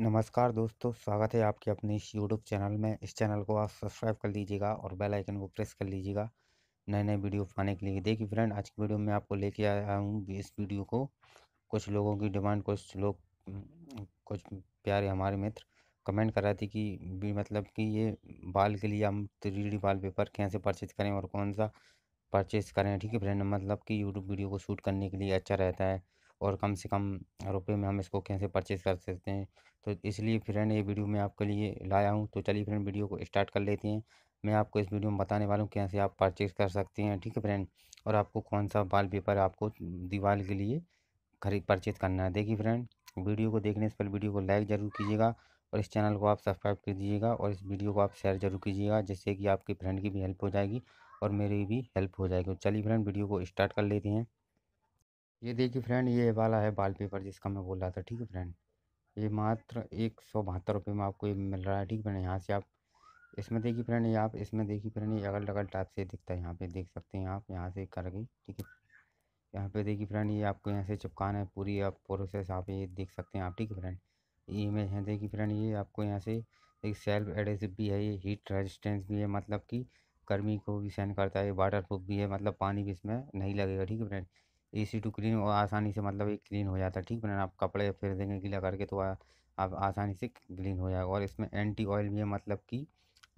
नमस्कार दोस्तों स्वागत है आपके अपने इस यूट्यूब चैनल में इस चैनल को आप सब्सक्राइब कर लीजिएगा और बेल आइकन को प्रेस कर लीजिएगा नए नए वीडियो पाने के लिए देखिए फ्रेंड आज की वीडियो में आपको लेके आया हूँ इस वीडियो को कुछ लोगों की डिमांड कुछ लोग कुछ प्यारे हमारे मित्र कमेंट कर रहे थे कि भी मतलब कि ये बाल के लिए हम थ्री बाल पेपर कैसे परचेज करें और कौन सा परचेज़ करें ठीक है फ्रेंड मतलब कि यूट्यूब वीडियो को शूट करने के लिए अच्छा रहता है और कम से कम रुपये में हम इसको कैसे परचेज़ कर सकते हैं तो इसलिए फ्रेंड ये वीडियो मैं आपके लिए लाया हूँ तो चलिए फ्रेंड वीडियो को स्टार्ट कर लेते हैं मैं आपको इस वीडियो में बताने वाला हूँ कैसे आप परचेज़ कर सकते हैं ठीक है फ्रेंड और आपको कौन सा वाल पेपर आपको दीवार के लिए खरीद परचेज़ करना है देखिए फ्रेंड वीडियो को देखने से पहले वीडियो को लाइक ज़रूर कीजिएगा और इस चैनल को आप सब्सक्राइब कर दीजिएगा और इस वीडियो को आप शेयर जरूर कीजिएगा जिससे कि आपके फ्रेंड की भी हेल्प हो जाएगी और मेरी भी हेल्प हो जाएगी तो चलिए फ्रेंड वीडियो को स्टार्ट कर लेते हैं ये देखिए फ्रेंड ये वाला है बाल पेपर जिसका मैं बोल रहा था ठीक है फ्रेंड ये मात्र एक सौ बहत्तर रुपये में आपको ये मिल रहा है ठीक फ्रेंड यहाँ से आप इसमें देखिए फ्रेंड ये आप इसमें देखिए फ्रेंड ये अगल डगल टाइप से दिखता है यहाँ पे देख सकते हैं आप यहाँ से कर गई ठीक है यहाँ पे देखिए फ्रेंड ये आपको यहाँ से चिपकाना है पूरी आप प्रोसेस आप ये देख सकते हैं आप ठीक है फ्रेंड ये इमेज है देखिए फ्रेंड ये आपको यहाँ से एक सेल्फ एडेसिव भी है ये हीट रेजिस्टेंस भी है मतलब कि गर्मी को भी सहन करता है वाटर प्रूफ भी है मतलब पानी भी इसमें नहीं लगेगा ठीक है friend A C to clean और आसानी से मतलब एक क्लीन हो जाता है ठीक है ना आप कपड़े फिर देंगे गीला करके तो आ, आप आसानी से क्लीन हो जाएगा और इसमें एंटी ऑयल भी है मतलब कि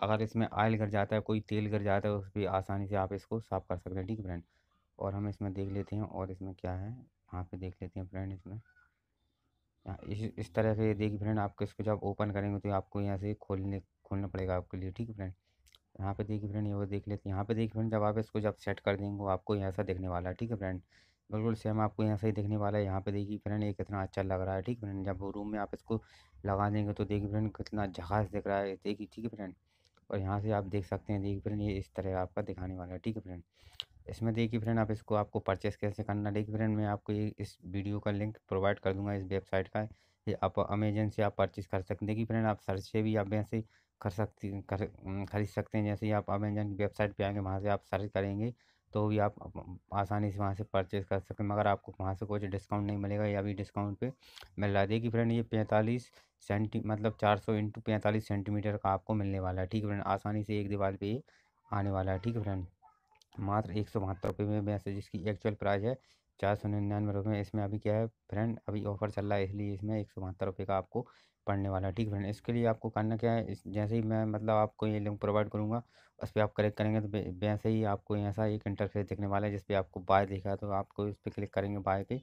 अगर इसमें ऑयल गिर जाता है कोई तेल गिर जाता है उस पर आसानी से आप इसको साफ़ कर सकते हैं ठीक फ्रेंड और हम इसमें देख लेते हैं और इसमें क्या है वहाँ पे देख लेते हैं फ्रेंड इसमें इस इस तरह से देखिए फ्रेंड आपको इसको जब ओपन करेंगे तो आपको यहाँ से खोलने खोलना पड़ेगा आपके लिए ठीक है फ्रेंड यहाँ पे देखिए फ्रेंड ये देख लेते हैं यहाँ पर देखिए फ्रेंड जब आप इसको जब सेट कर देंगे वो आपको यहाँ सा देखने वाला है ठीक है फ्रेंड बिल्कुल सेम आपको यहाँ से ही देखने वाला है यहाँ पे देखिए फ्रेंड ये कितना अच्छा लग रहा है ठीक फ्रेंड जब रूम में आप इसको लगा देंगे तो देखिए फ्रेंड कितना झकास दिख रहा है देखिए ठीक है फ्रेंड और यहाँ से आप देख सकते हैं देखिए फ्रेंड ये इस तरह आपका दिखाने वाला है ठीक है फ्रेंड इसमें देखिए फ्रेंड आप इसको आपको परचेस कैसे करना देखिए फ्रेंड मैं आपको ये इस वीडियो का लिंक प्रोवाइड कर दूंगा इस वेबसाइट का ये आप अमेजन से आप परचेस कर सकते हैं देखिए फ्रेंड आप सर्च से भी आप वैसे कर सकते कर खरीद सकते हैं जैसे ही आप अमेजन की वेबसाइट पे आएंगे वहाँ से आप सर्च करेंगे तो भी आप आसानी से वहाँ से परचेज़ कर सकते हैं मगर आपको वहाँ से कुछ डिस्काउंट नहीं मिलेगा या भी डिस्काउंट पे मिल रहा है देखिए फ्रेंड ये पैंतालीस सेंटी मतलब चार सौ इंटू पैंतालीस सेंटीमीटर का आपको मिलने वाला है ठीक है फ्रेंड आसानी से एक दीवार पे आने वाला है ठीक है फ्रेंड मात्र एक सौ बहत्तर रुपये में वैसे जिसकी एक्चुअल प्राइस है चार सौ निन्यानवे रुपये इसमें अभी क्या है फ्रेंड अभी ऑफर चल रहा है इसलिए इसमें एक सौ बहत्तर रुपये का आपको पड़ने वाला है ठीक फ्रेंड इसके लिए आपको करना क्या है इस जैसे ही मैं मतलब आपको ये लिंक प्रोवाइड करूँगा उस पर आप क्लिक करेंगे तो वैसे ही आपको ऐसा एक इंटरफेस दिखने वाला है जिसपे आपको बाय दिखा तो आपको इस पर क्लिक करेंगे बाय पे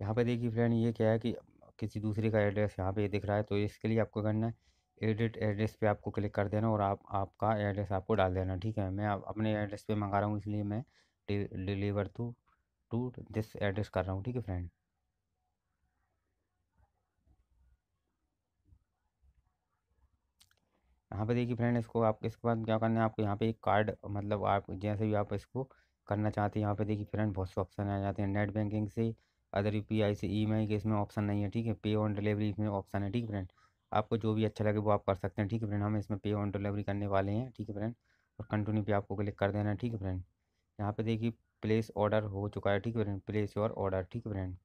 यहाँ पर देखिए फ्रेंड ये क्या है कि किसी दूसरे का एड्रेस यहाँ पर दिख रहा है तो इसके लिए आपको करना है एडिट एड्रेस पे आपको क्लिक कर देना और आप आपका एड्रेस आपको डाल देना ठीक है मैं अपने एड्रेस पे मंगा रहा हूँ इसलिए मैं deliver to to this address कर रहा हूँ ठीक है फ्रेंड यहाँ पे देखिए फ्रेंड इसको आप इसके बाद क्या करना है आपको यहाँ पे एक कार्ड मतलब आप जैसे भी आप इसको करना चाहते हैं यहाँ पे देखिए फ्रेंड बहुत से ऑप्शन आ जाते हैं नेट बैंकिंग से अदर यूपीआई से ईएमआई के इसमें ऑप्शन नहीं है ठीक है पे ऑन डिलीवरी इसमें ऑप्शन है ठीक है फ्रेंड आपको जो भी अच्छा लगे वो आप कर सकते हैं ठीक है फ्रेंड हम इसमें पे ऑन डिलीवरी करने वाले हैं ठीक है फ्रेंड और कंटिन्यू पे आपको क्लिक कर देना ठीक है फ्रेंड यहाँ पे देखिए प्लेस ऑर्डर हो चुका है ठीक है फ्रेंड प्लेस योर ऑर्डर ठीक है फ्रेंड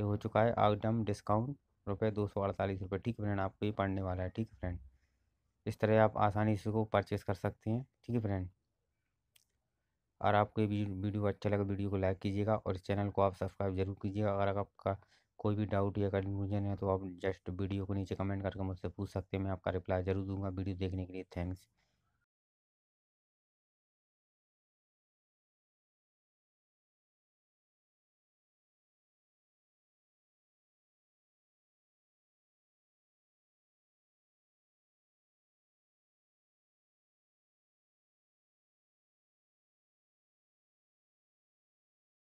ये हो चुका है आइटम डिस्काउंट रुपये दो सौ अड़तालीस रुपये ठीक है फ्रेंड आपको ये पढ़ने वाला है ठीक है फ्रेंड इस तरह आप आसानी से इसको परचेस कर सकते हैं ठीक है फ्रेंड और आपको ये वीडियो अच्छा लगा वीडियो को लाइक कीजिएगा और इस चैनल को आप सब्सक्राइब जरूर कीजिएगा अगर आपका कोई भी डाउट या कन्फ्यूजन है तो आप जस्ट वीडियो को नीचे कमेंट करके मुझसे पूछ सकते हैं मैं आपका रिप्लाई जरूर दूंगा वीडियो देखने के लिए थैंक्स